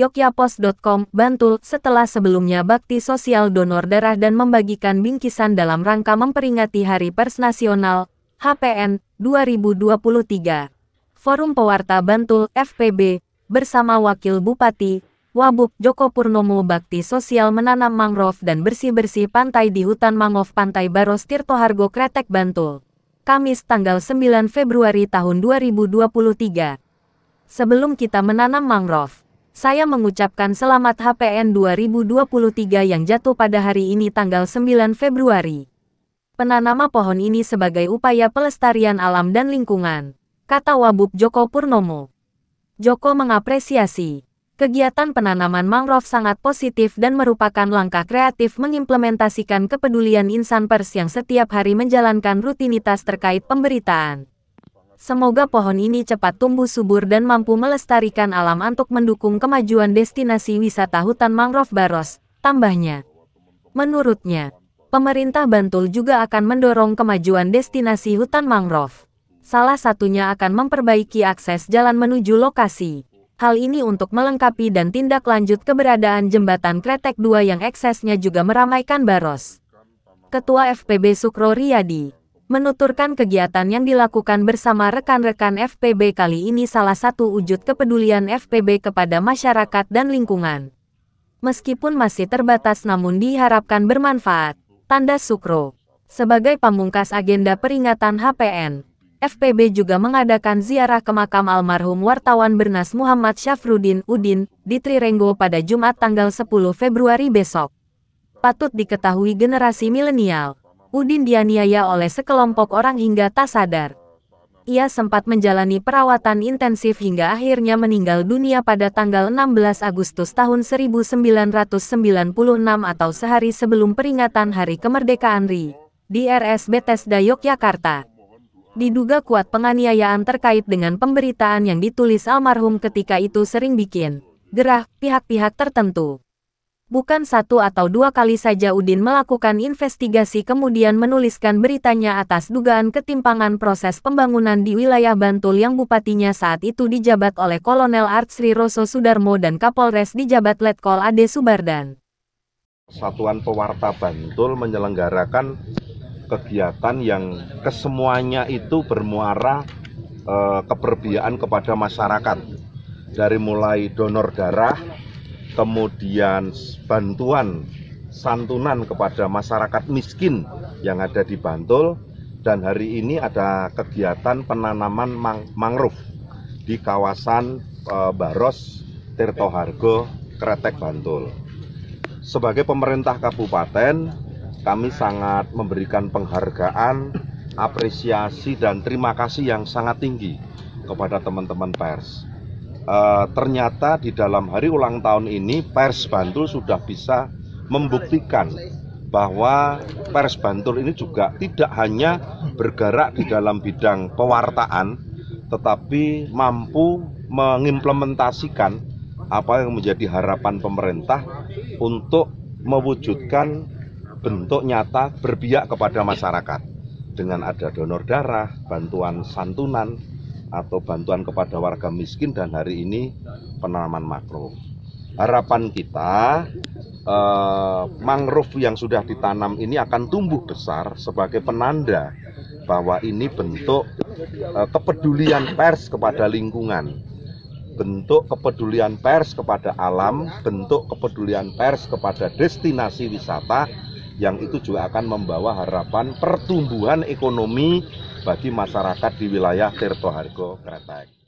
yogyapos.com, Bantul, setelah sebelumnya bakti sosial donor darah dan membagikan bingkisan dalam rangka memperingati Hari Pers Nasional, HPN, 2023. Forum Pewarta Bantul, FPB, bersama Wakil Bupati, Wabuk Joko Purnomo Bakti Sosial menanam mangrove dan bersih-bersih pantai di hutan mangrove Pantai Baros Tirtohargo Kretek Bantul. Kamis tanggal 9 Februari tahun 2023. Sebelum kita menanam mangrove, saya mengucapkan selamat HPN 2023 yang jatuh pada hari ini tanggal 9 Februari. Penanama pohon ini sebagai upaya pelestarian alam dan lingkungan, kata Wabub Joko Purnomo. Joko mengapresiasi kegiatan penanaman mangrove sangat positif dan merupakan langkah kreatif mengimplementasikan kepedulian insan pers yang setiap hari menjalankan rutinitas terkait pemberitaan. Semoga pohon ini cepat tumbuh subur dan mampu melestarikan alam untuk mendukung kemajuan destinasi wisata hutan mangrove Baros, tambahnya. Menurutnya, pemerintah Bantul juga akan mendorong kemajuan destinasi hutan mangrove. Salah satunya akan memperbaiki akses jalan menuju lokasi. Hal ini untuk melengkapi dan tindak lanjut keberadaan jembatan Kretek 2 yang eksesnya juga meramaikan Baros. Ketua FPB Sukro Riyadi menuturkan kegiatan yang dilakukan bersama rekan-rekan FPB kali ini salah satu wujud kepedulian FPB kepada masyarakat dan lingkungan. Meskipun masih terbatas namun diharapkan bermanfaat. Tanda Sukro. Sebagai pamungkas agenda peringatan HPN, FPB juga mengadakan ziarah ke makam almarhum wartawan Bernas Muhammad Syafruddin Udin di Trirenggo pada Jumat tanggal 10 Februari besok. Patut diketahui generasi milenial, Udin dianiaya oleh sekelompok orang hingga tak sadar. Ia sempat menjalani perawatan intensif hingga akhirnya meninggal dunia pada tanggal 16 Agustus tahun 1996 atau sehari sebelum peringatan Hari Kemerdekaan RI di RS Bethesda Yogyakarta. Diduga kuat penganiayaan terkait dengan pemberitaan yang ditulis almarhum ketika itu sering bikin gerah pihak-pihak tertentu. Bukan satu atau dua kali saja Udin melakukan investigasi kemudian menuliskan beritanya atas dugaan ketimpangan proses pembangunan di wilayah Bantul yang bupatinya saat itu dijabat oleh Kolonel Artsri Roso Sudarmo dan Kapolres dijabat Letkol Ade Subardan. Satuan Pewarta Bantul menyelenggarakan kegiatan yang kesemuanya itu bermuara eh, keperbiaan kepada masyarakat. Dari mulai donor darah, kemudian bantuan santunan kepada masyarakat miskin yang ada di Bantul dan hari ini ada kegiatan penanaman mang mangrove di kawasan e, Baros Tirtohargo Kretek Bantul. Sebagai pemerintah kabupaten, kami sangat memberikan penghargaan, apresiasi dan terima kasih yang sangat tinggi kepada teman-teman pers Eh, ternyata di dalam hari ulang tahun ini pers Bantul sudah bisa membuktikan bahwa pers Bantul ini juga tidak hanya bergerak di dalam bidang pewartaan tetapi mampu mengimplementasikan apa yang menjadi harapan pemerintah untuk mewujudkan bentuk nyata berpihak kepada masyarakat dengan ada donor darah, bantuan santunan, atau bantuan kepada warga miskin dan hari ini penanaman makro. Harapan kita eh, mangrove yang sudah ditanam ini akan tumbuh besar sebagai penanda bahwa ini bentuk eh, kepedulian pers kepada lingkungan, bentuk kepedulian pers kepada alam, bentuk kepedulian pers kepada destinasi wisata yang itu juga akan membawa harapan pertumbuhan ekonomi bagi masyarakat di wilayah Tirtohargo Kretek.